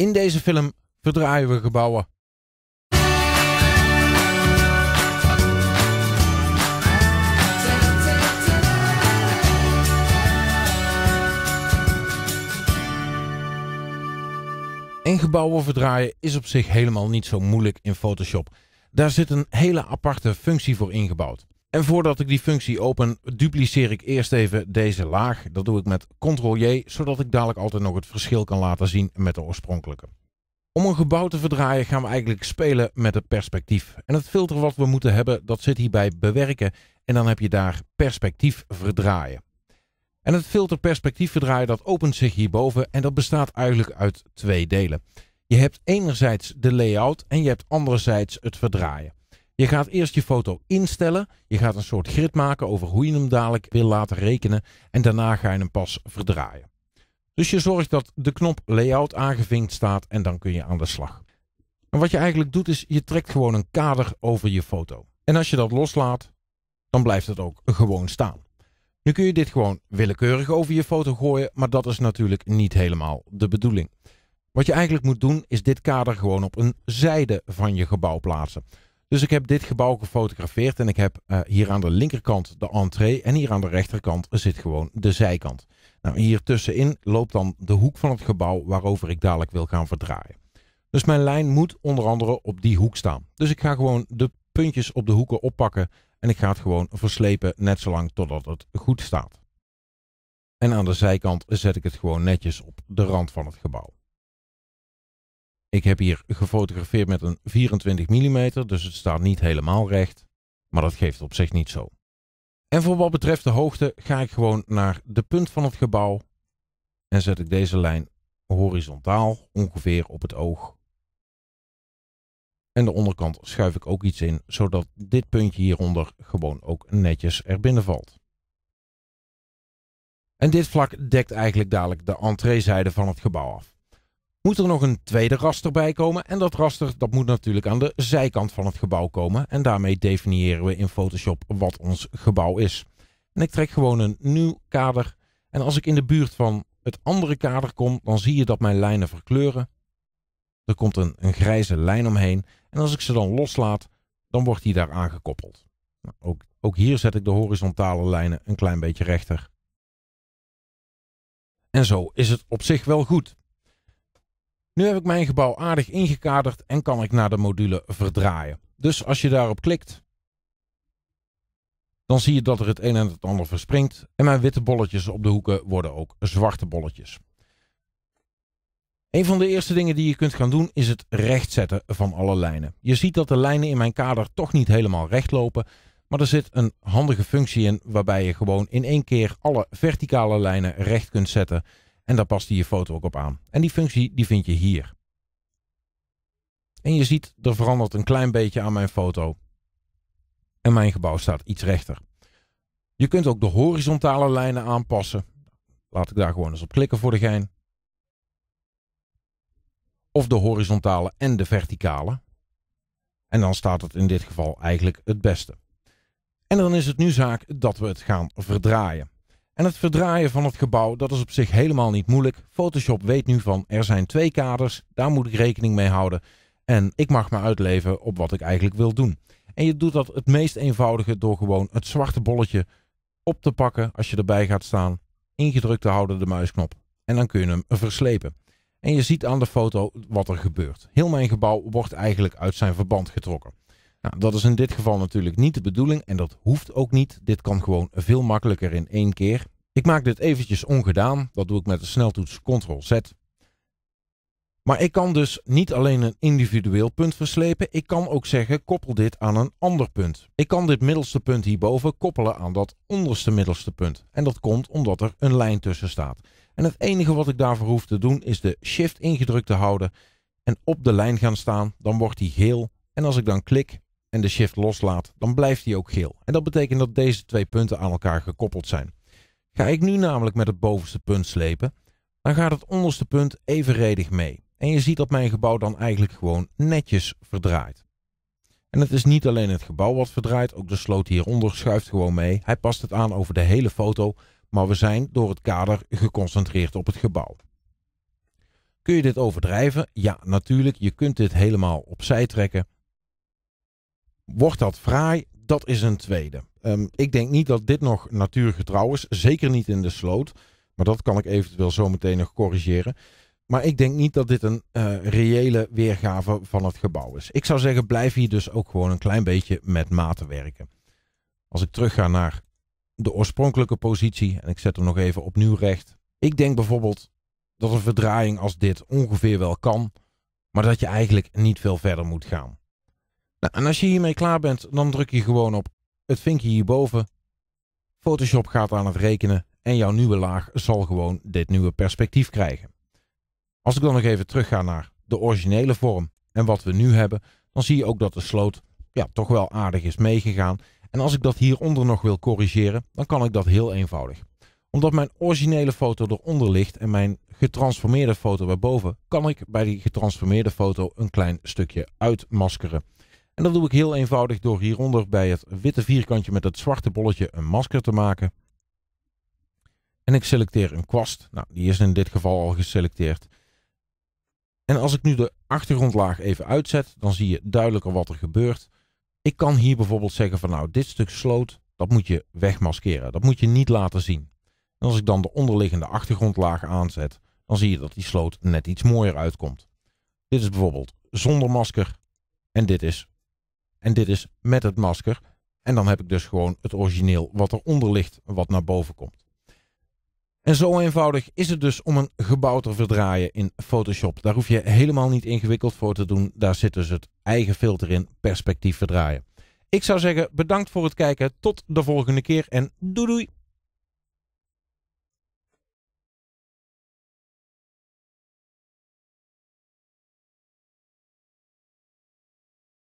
In deze film verdraaien we gebouwen. En gebouwen verdraaien is op zich helemaal niet zo moeilijk in Photoshop. Daar zit een hele aparte functie voor ingebouwd. En voordat ik die functie open, dupliceer ik eerst even deze laag. Dat doe ik met Ctrl-J, zodat ik dadelijk altijd nog het verschil kan laten zien met de oorspronkelijke. Om een gebouw te verdraaien gaan we eigenlijk spelen met het perspectief. En het filter wat we moeten hebben, dat zit hier bij bewerken. En dan heb je daar perspectief verdraaien. En het filter perspectief verdraaien, dat opent zich hierboven. En dat bestaat eigenlijk uit twee delen. Je hebt enerzijds de layout en je hebt anderzijds het verdraaien. Je gaat eerst je foto instellen. Je gaat een soort grid maken over hoe je hem dadelijk wil laten rekenen. En daarna ga je hem pas verdraaien. Dus je zorgt dat de knop layout aangevinkt staat en dan kun je aan de slag. En wat je eigenlijk doet is, je trekt gewoon een kader over je foto. En als je dat loslaat, dan blijft het ook gewoon staan. Nu kun je dit gewoon willekeurig over je foto gooien, maar dat is natuurlijk niet helemaal de bedoeling. Wat je eigenlijk moet doen is dit kader gewoon op een zijde van je gebouw plaatsen. Dus ik heb dit gebouw gefotografeerd en ik heb eh, hier aan de linkerkant de entree en hier aan de rechterkant zit gewoon de zijkant. Nou, hier tussenin loopt dan de hoek van het gebouw waarover ik dadelijk wil gaan verdraaien. Dus mijn lijn moet onder andere op die hoek staan. Dus ik ga gewoon de puntjes op de hoeken oppakken en ik ga het gewoon verslepen net zolang totdat het goed staat. En aan de zijkant zet ik het gewoon netjes op de rand van het gebouw. Ik heb hier gefotografeerd met een 24 mm, dus het staat niet helemaal recht. Maar dat geeft op zich niet zo. En voor wat betreft de hoogte ga ik gewoon naar de punt van het gebouw. En zet ik deze lijn horizontaal ongeveer op het oog. En de onderkant schuif ik ook iets in, zodat dit puntje hieronder gewoon ook netjes erbinnen valt. En dit vlak dekt eigenlijk dadelijk de entreezijde van het gebouw af moet er nog een tweede raster bij komen. En dat raster dat moet natuurlijk aan de zijkant van het gebouw komen. En daarmee definiëren we in Photoshop wat ons gebouw is. En ik trek gewoon een nieuw kader. En als ik in de buurt van het andere kader kom, dan zie je dat mijn lijnen verkleuren. Er komt een, een grijze lijn omheen. En als ik ze dan loslaat, dan wordt die daar aangekoppeld. Nou, ook, ook hier zet ik de horizontale lijnen een klein beetje rechter. En zo is het op zich wel goed. Nu heb ik mijn gebouw aardig ingekaderd en kan ik naar de module verdraaien. Dus als je daarop klikt, dan zie je dat er het een en het ander verspringt. En mijn witte bolletjes op de hoeken worden ook zwarte bolletjes. Een van de eerste dingen die je kunt gaan doen is het rechtzetten van alle lijnen. Je ziet dat de lijnen in mijn kader toch niet helemaal recht lopen. Maar er zit een handige functie in waarbij je gewoon in één keer alle verticale lijnen recht kunt zetten. En daar past hij je foto ook op aan. En die functie die vind je hier. En je ziet, er verandert een klein beetje aan mijn foto. En mijn gebouw staat iets rechter. Je kunt ook de horizontale lijnen aanpassen. Laat ik daar gewoon eens op klikken voor de gein. Of de horizontale en de verticale. En dan staat het in dit geval eigenlijk het beste. En dan is het nu zaak dat we het gaan verdraaien. En het verdraaien van het gebouw, dat is op zich helemaal niet moeilijk. Photoshop weet nu van, er zijn twee kaders, daar moet ik rekening mee houden. En ik mag me uitleven op wat ik eigenlijk wil doen. En je doet dat het meest eenvoudige door gewoon het zwarte bolletje op te pakken als je erbij gaat staan. Ingedrukt te houden de muisknop. En dan kun je hem verslepen. En je ziet aan de foto wat er gebeurt. Heel mijn gebouw wordt eigenlijk uit zijn verband getrokken. Nou, dat is in dit geval natuurlijk niet de bedoeling en dat hoeft ook niet. Dit kan gewoon veel makkelijker in één keer. Ik maak dit eventjes ongedaan. Dat doe ik met de sneltoets Ctrl-Z. Maar ik kan dus niet alleen een individueel punt verslepen, ik kan ook zeggen koppel dit aan een ander punt. Ik kan dit middelste punt hierboven koppelen aan dat onderste middelste punt. En dat komt omdat er een lijn tussen staat. En het enige wat ik daarvoor hoef te doen is de shift ingedrukt te houden en op de lijn gaan staan, dan wordt die geel. En als ik dan klik, en de shift loslaat, dan blijft hij ook geel. En dat betekent dat deze twee punten aan elkaar gekoppeld zijn. Ga ik nu namelijk met het bovenste punt slepen, dan gaat het onderste punt evenredig mee. En je ziet dat mijn gebouw dan eigenlijk gewoon netjes verdraait. En het is niet alleen het gebouw wat verdraait, ook de sloot hieronder schuift gewoon mee. Hij past het aan over de hele foto, maar we zijn door het kader geconcentreerd op het gebouw. Kun je dit overdrijven? Ja, natuurlijk. Je kunt dit helemaal opzij trekken. Wordt dat fraai? Dat is een tweede. Ehm, ik denk niet dat dit nog natuurgetrouw is. Zeker niet in de sloot. Maar dat kan ik eventueel zometeen nog corrigeren. Maar ik denk niet dat dit een eh, reële weergave van het gebouw is. Ik zou zeggen, blijf hier dus ook gewoon een klein beetje met maten werken. Als ik terug ga naar de oorspronkelijke positie en ik zet hem nog even opnieuw recht. Ik denk bijvoorbeeld dat een verdraaiing als dit ongeveer wel kan, maar dat je eigenlijk niet veel verder moet gaan. Nou, en als je hiermee klaar bent, dan druk je gewoon op het vinkje hierboven. Photoshop gaat aan het rekenen en jouw nieuwe laag zal gewoon dit nieuwe perspectief krijgen. Als ik dan nog even terug ga naar de originele vorm en wat we nu hebben, dan zie je ook dat de sloot ja, toch wel aardig is meegegaan. En als ik dat hieronder nog wil corrigeren, dan kan ik dat heel eenvoudig. Omdat mijn originele foto eronder ligt en mijn getransformeerde foto erboven, kan ik bij die getransformeerde foto een klein stukje uitmaskeren. En dat doe ik heel eenvoudig door hieronder bij het witte vierkantje met het zwarte bolletje een masker te maken. En ik selecteer een kwast. Nou, die is in dit geval al geselecteerd. En als ik nu de achtergrondlaag even uitzet, dan zie je duidelijker wat er gebeurt. Ik kan hier bijvoorbeeld zeggen van nou, dit stuk sloot, dat moet je wegmaskeren. Dat moet je niet laten zien. En als ik dan de onderliggende achtergrondlaag aanzet, dan zie je dat die sloot net iets mooier uitkomt. Dit is bijvoorbeeld zonder masker en dit is en dit is met het masker. En dan heb ik dus gewoon het origineel wat eronder ligt, wat naar boven komt. En zo eenvoudig is het dus om een gebouw te verdraaien in Photoshop. Daar hoef je helemaal niet ingewikkeld voor te doen. Daar zit dus het eigen filter in, perspectief verdraaien. Ik zou zeggen bedankt voor het kijken. Tot de volgende keer en doei doei!